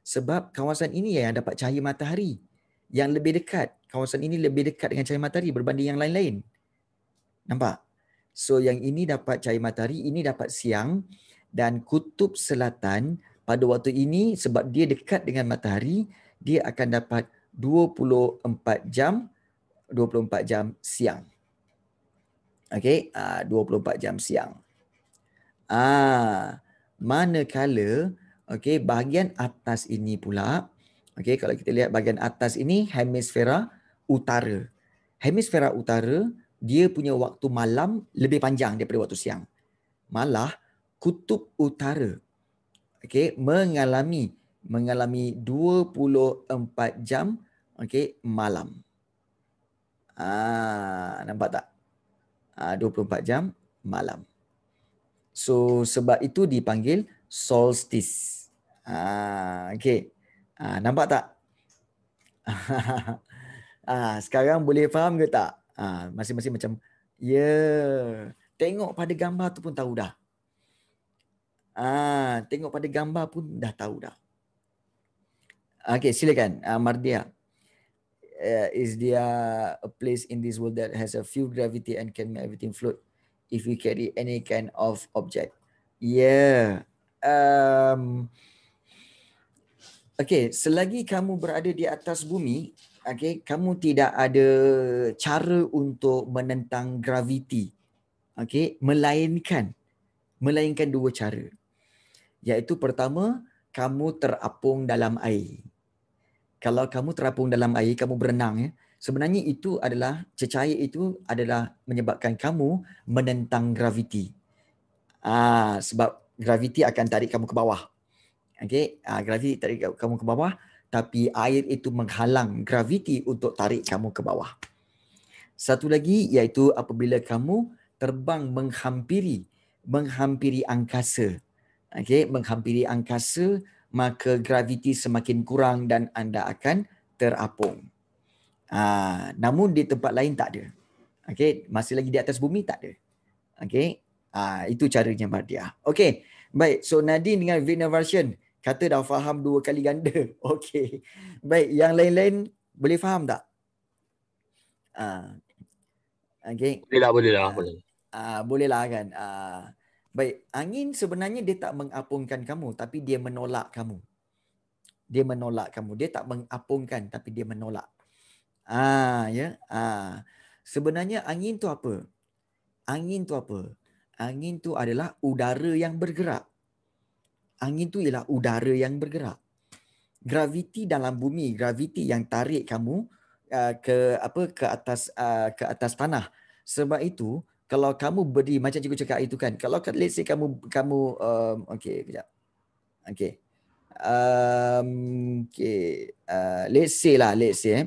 sebab kawasan ini yang dapat cahaya matahari yang lebih dekat kawasan ini lebih dekat dengan cahaya matahari berbanding yang lain-lain nampak so yang ini dapat cahaya matahari ini dapat siang dan kutub selatan pada waktu ini sebab dia dekat dengan matahari dia akan dapat 24 jam 24 jam siang. Okay, uh, 24 jam siang. Ah, mana manakala okay, bahagian atas ini pula, okay, kalau kita lihat bahagian atas ini, hemisfera utara. Hemisfera utara, dia punya waktu malam lebih panjang daripada waktu siang. Malah, kutub utara okay, mengalami mengalami 24 jam okay, malam. Ah, nampak tak? Ah, 24 jam malam. So sebab itu dipanggil solstice. Ah, okay. Ah, nampak tak? ah, sekarang boleh faham ke tak? Ah, masing-masing macam, ya. Yeah. Tengok pada gambar tu pun tahu dah. Ah, tengok pada gambar pun dah tahu dah. Ah, okay, silakan. Ah, Mardia uh, is there a place in this world that has a few gravity and can make everything float if we carry any kind of object yeah um okay selagi kamu berada di atas bumi okay kamu tidak ada cara untuk menentang graviti, okay melainkan melainkan dua cara iaitu pertama kamu terapung dalam air kalau kamu terapung dalam air kamu berenang ya sebenarnya itu adalah cecair itu adalah menyebabkan kamu menentang graviti ah sebab graviti akan tarik kamu ke bawah okey ah graviti tarik kamu ke bawah tapi air itu menghalang graviti untuk tarik kamu ke bawah satu lagi iaitu apabila kamu terbang menghampiri menghampiri angkasa okey menghampiri angkasa maka graviti semakin kurang dan anda akan terapung. Ha, namun di tempat lain tak ada. okay? masih lagi di atas bumi tak ada. okay? Ha, ah, itu caranya Mardia. Okay, Baik, so Nadine dengan Vina version kata dah faham dua kali ganda. Okay, Baik, yang lain-lain boleh faham tak? Ah. Ha, Okey. Boleh lah, boleh lah, ah, boleh. Ah, ha, boleh lah kan. Ha, Baik, angin sebenarnya dia tak mengapungkan kamu tapi dia menolak kamu. Dia menolak kamu. Dia tak mengapungkan tapi dia menolak. Ah ya. Ah. Sebenarnya angin tu apa? Angin tu apa? Angin tu adalah udara yang bergerak. Angin tu ialah udara yang bergerak. Graviti dalam bumi, graviti yang tarik kamu uh, ke apa ke atas uh, ke atas tanah. Sebab itu, kalau kamu beri macam cikgu cakap itu kan kalau let's say kamu kamu um, okey kejap okey um, okey uh, let's say lah let's say eh.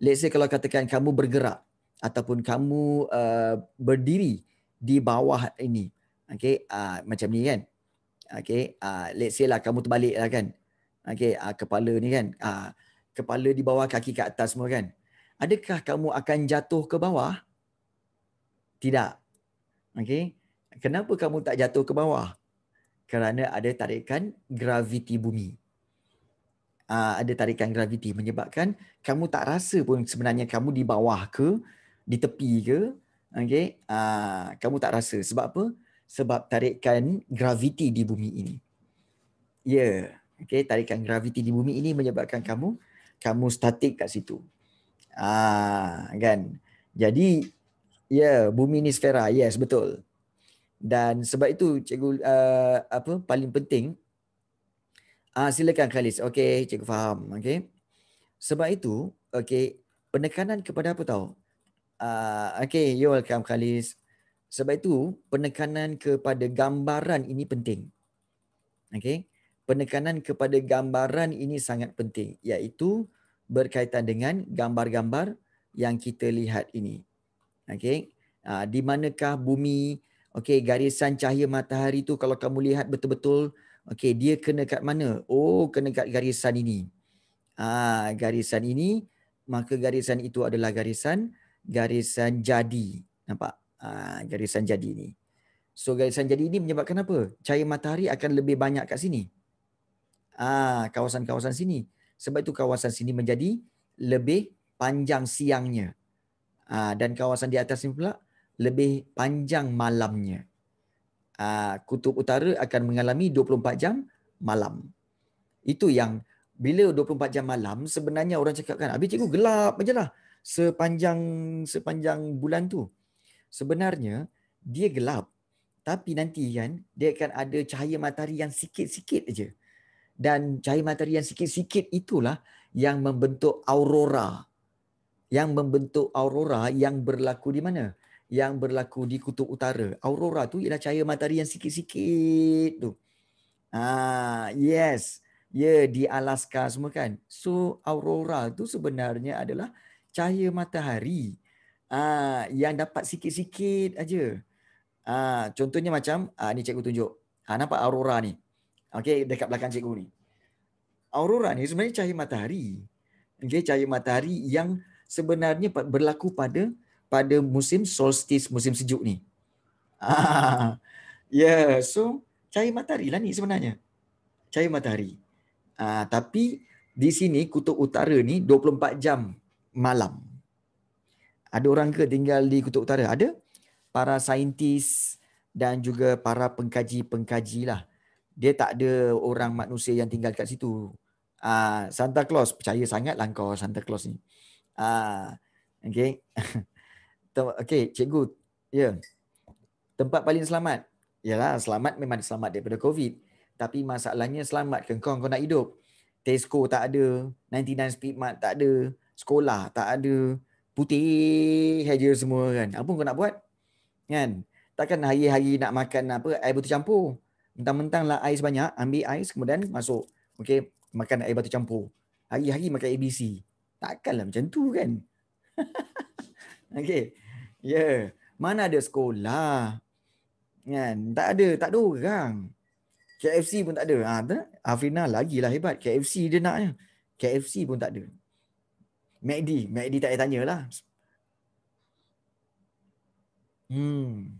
let's say kalau katakan kamu bergerak ataupun kamu uh, berdiri di bawah ini okey uh, macam ni kan okey uh, let's say lah kamu terbalik lah kan okey uh, kepala ni kan uh, kepala di bawah kaki ke atas semua kan adakah kamu akan jatuh ke bawah tidak. okay. Kenapa kamu tak jatuh ke bawah? Kerana ada tarikan graviti bumi. Uh, ada tarikan graviti menyebabkan kamu tak rasa pun sebenarnya kamu di bawah ke, di tepi ke. okay? Uh, ah, kamu tak rasa. Sebab apa? Sebab tarikan graviti di bumi ini. Ya. Yeah. okay. Tarikan graviti di bumi ini menyebabkan kamu kamu statik kat situ. Ah, kan. Jadi Ya, yeah, bumi ni sfera. Yes, betul. Dan sebab itu cikgu uh, apa paling penting Ah uh, silakan Khalis. Okey, cikgu faham. Okey. Sebab itu, okey, penekanan kepada apa tahu? Ah uh, okey, you welcome Khalis. Sebab itu penekanan kepada gambaran ini penting. Okey. Penekanan kepada gambaran ini sangat penting iaitu berkaitan dengan gambar-gambar yang kita lihat ini okey uh, ah, di manakah bumi okey garisan cahaya matahari tu kalau kamu lihat betul-betul okey dia kena kat mana oh kena kat garisan ini ah uh, garisan ini maka garisan itu adalah garisan garisan jadi nampak ah uh, garisan jadi ini. so garisan jadi ini menyebabkan apa cahaya matahari akan lebih banyak kat sini ah uh, kawasan-kawasan sini sebab itu kawasan sini menjadi lebih panjang siangnya Ah, dan kawasan di atas ni pula lebih panjang malamnya. Ah, kutub utara akan mengalami 24 jam malam. Itu yang bila 24 jam malam sebenarnya orang cakap kan habis cikgu gelap macam lah sepanjang, sepanjang bulan tu. Sebenarnya dia gelap tapi nanti kan dia akan ada cahaya matahari yang sikit-sikit aja. Dan cahaya matahari yang sikit-sikit itulah yang membentuk Aurora yang membentuk aurora yang berlaku di mana? Yang berlaku di kutub utara. Aurora tu ialah cahaya matahari yang sikit-sikit tu. Ah, yes. Ya, yeah, di Alaska semua kan. So, aurora tu sebenarnya adalah cahaya matahari ah yang dapat sikit-sikit aja. Ah, contohnya macam ah ni cikgu tunjuk. Ah nampak aurora ni. Okey, dekat belakang cikgu ni. Aurora ni sebenarnya cahaya matahari. Okey, cahaya matahari yang sebenarnya berlaku pada pada musim solstice musim sejuk ni. Ah, yeah, so cahaya matahari lah ni sebenarnya. Cahaya matahari. Ah, tapi di sini kutub utara ni 24 jam malam. Ada orang ke tinggal di kutub utara? Ada para saintis dan juga para pengkaji-pengkaji lah. Dia tak ada orang manusia yang tinggal kat situ. Ah, Santa Claus percaya sangatlah lah kau Santa Claus ni. Ah, okay. okay, cikgu. Ya. Yeah. Tempat paling selamat. Yalah, selamat memang selamat daripada COVID. Tapi masalahnya selamat ke kau, kau nak hidup. Tesco tak ada. 99 Speedmart tak ada. Sekolah tak ada. Putih saja semua kan. Apa kau nak buat? Kan? Takkan hari-hari nak makan apa, air batu campur. Mentang-mentang lah air sebanyak, ambil air kemudian masuk. Okay, makan air batu campur. Hari-hari makan ABC. Takkanlah macam tu kan? okay. Yeah. Mana ada sekolah? Kan? Tak ada. Tak ada orang. KFC pun tak ada. Ha, tak? lagi lah hebat. KFC dia naknya. KFC pun tak ada. MACD. MACD tak payah lah. Hmm.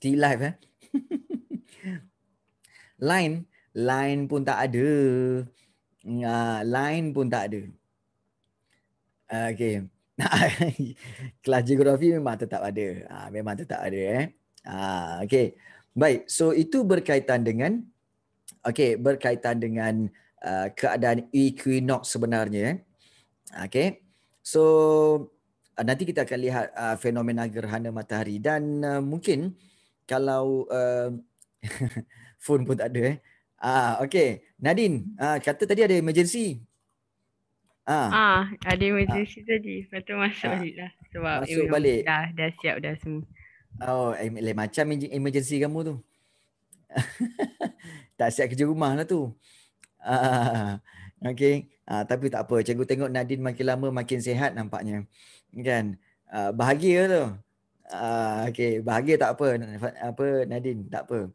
T-Life eh. line. Line pun tak ada uh, line pun tak ada. Ah, okay. Kelas geografi memang tetap ada. Uh, memang tetap ada eh. Uh, okay. Baik. So itu berkaitan dengan Okay, berkaitan dengan uh, keadaan equinox sebenarnya. Eh. Okay, so uh, nanti kita akan lihat uh, fenomena gerhana matahari dan uh, mungkin kalau uh, phone pun tak ada eh. Ah, okay. Nadin, ah, kata tadi ada emergency. Ah. ah ada emergency ah. tadi. Patut tu masuk ah. balik lah. Sebab masuk eh, balik. Dah, dah siap dah semua. Oh, eh, macam emergency kamu tu. tak siap kerja rumah lah tu. Ah, okay. Ah, tapi tak apa. Cikgu tengok Nadin makin lama makin sihat nampaknya. Kan? Ah, bahagia tu. Ah, okay. Bahagia tak apa. Apa Nadin? tak apa.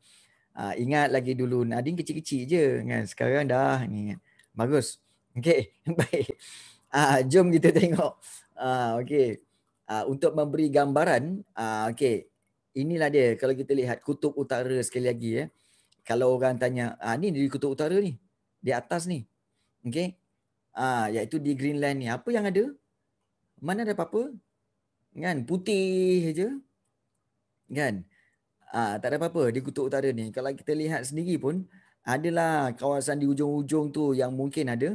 Ha, ingat lagi dulu Nadine kecil-kecil je kan. Sekarang dah ni. Bagus. Okey, baik. Ha, jom kita tengok. Ha, okey. Ha, untuk memberi gambaran, ha, okey. Inilah dia kalau kita lihat kutub utara sekali lagi ya. Eh. Kalau orang tanya, ha, ni di kutub utara ni. Di atas ni. Okey. Ha, iaitu di Greenland ni. Apa yang ada? Mana ada apa-apa? Kan? Putih je. Kan? Ah, tak ada apa-apa di kutub utara ni. Kalau kita lihat sendiri pun adalah kawasan di ujung-ujung tu yang mungkin ada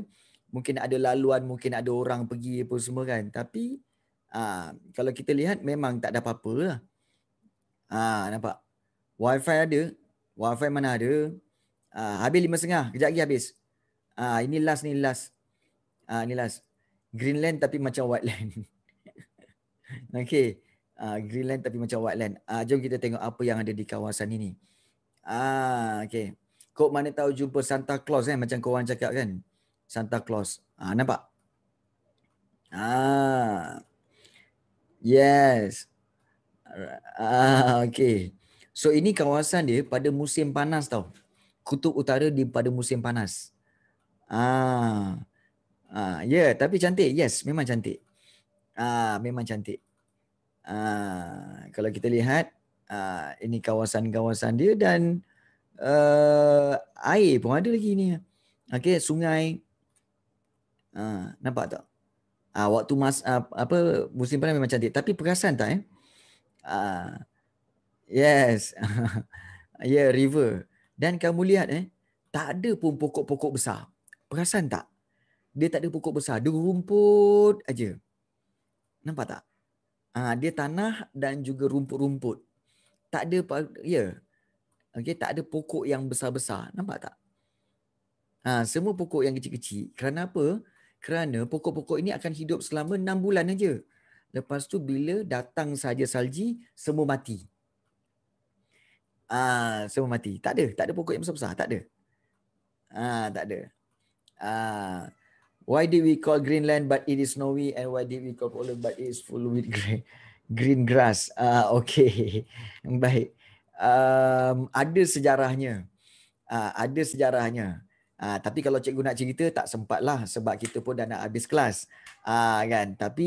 mungkin ada laluan, mungkin ada orang pergi apa semua kan. Tapi ah, kalau kita lihat memang tak ada apa-apa lah. Ah, nampak? wi ada. WiFi mana ada? Ah, habis lima setengah. Kejap lagi habis. Ah, ini last ni last. Ah, ini last. Greenland tapi macam white land. okay uh, Greenland tapi macam wetland. Uh, ah, jom kita tengok apa yang ada di kawasan ini. Ah, uh, okay. Kau mana tahu jumpa Santa Claus kan? Macam korang cakap kan? Santa Claus. Ah, uh, nampak? Ah. Uh, yes. Ah, uh, okay. So ini kawasan dia pada musim panas tau. Kutub Utara di pada musim panas. Ah. Uh, ah, uh, ya, yeah, tapi cantik. Yes, memang cantik. Ah, uh, memang cantik. Ah, kalau kita lihat uh, ini kawasan-kawasan dia dan uh, air pun ada lagi ni. Okey, sungai. Uh, nampak tak? Uh, waktu mas uh, apa musim panas memang cantik tapi perasan tak eh? Uh, yes. yeah, river. Dan kamu lihat eh, tak ada pun pokok-pokok besar. Perasan tak? Dia tak ada pokok besar, dia rumput aja. Nampak tak? Ah dia tanah dan juga rumput-rumput. Tak ada ya. Yeah. Okey, tak ada pokok yang besar-besar. Nampak tak? Ah semua pokok yang kecil-kecil. Kerana apa? Kerana pokok-pokok ini akan hidup selama 6 bulan aja. Lepas tu bila datang saja salji, semua mati. Ah semua mati. Tak ada, tak ada pokok yang besar-besar, tak ada. Ah tak ada. Ah why did we call Greenland but it is snowy and why did we call Poland but it is full with green green grass. Ah, uh, okay. Baik. Um, ada sejarahnya. Uh, ada sejarahnya. Uh, tapi kalau cikgu nak cerita, tak sempatlah sebab kita pun dah nak habis kelas. Ah, uh, kan? Tapi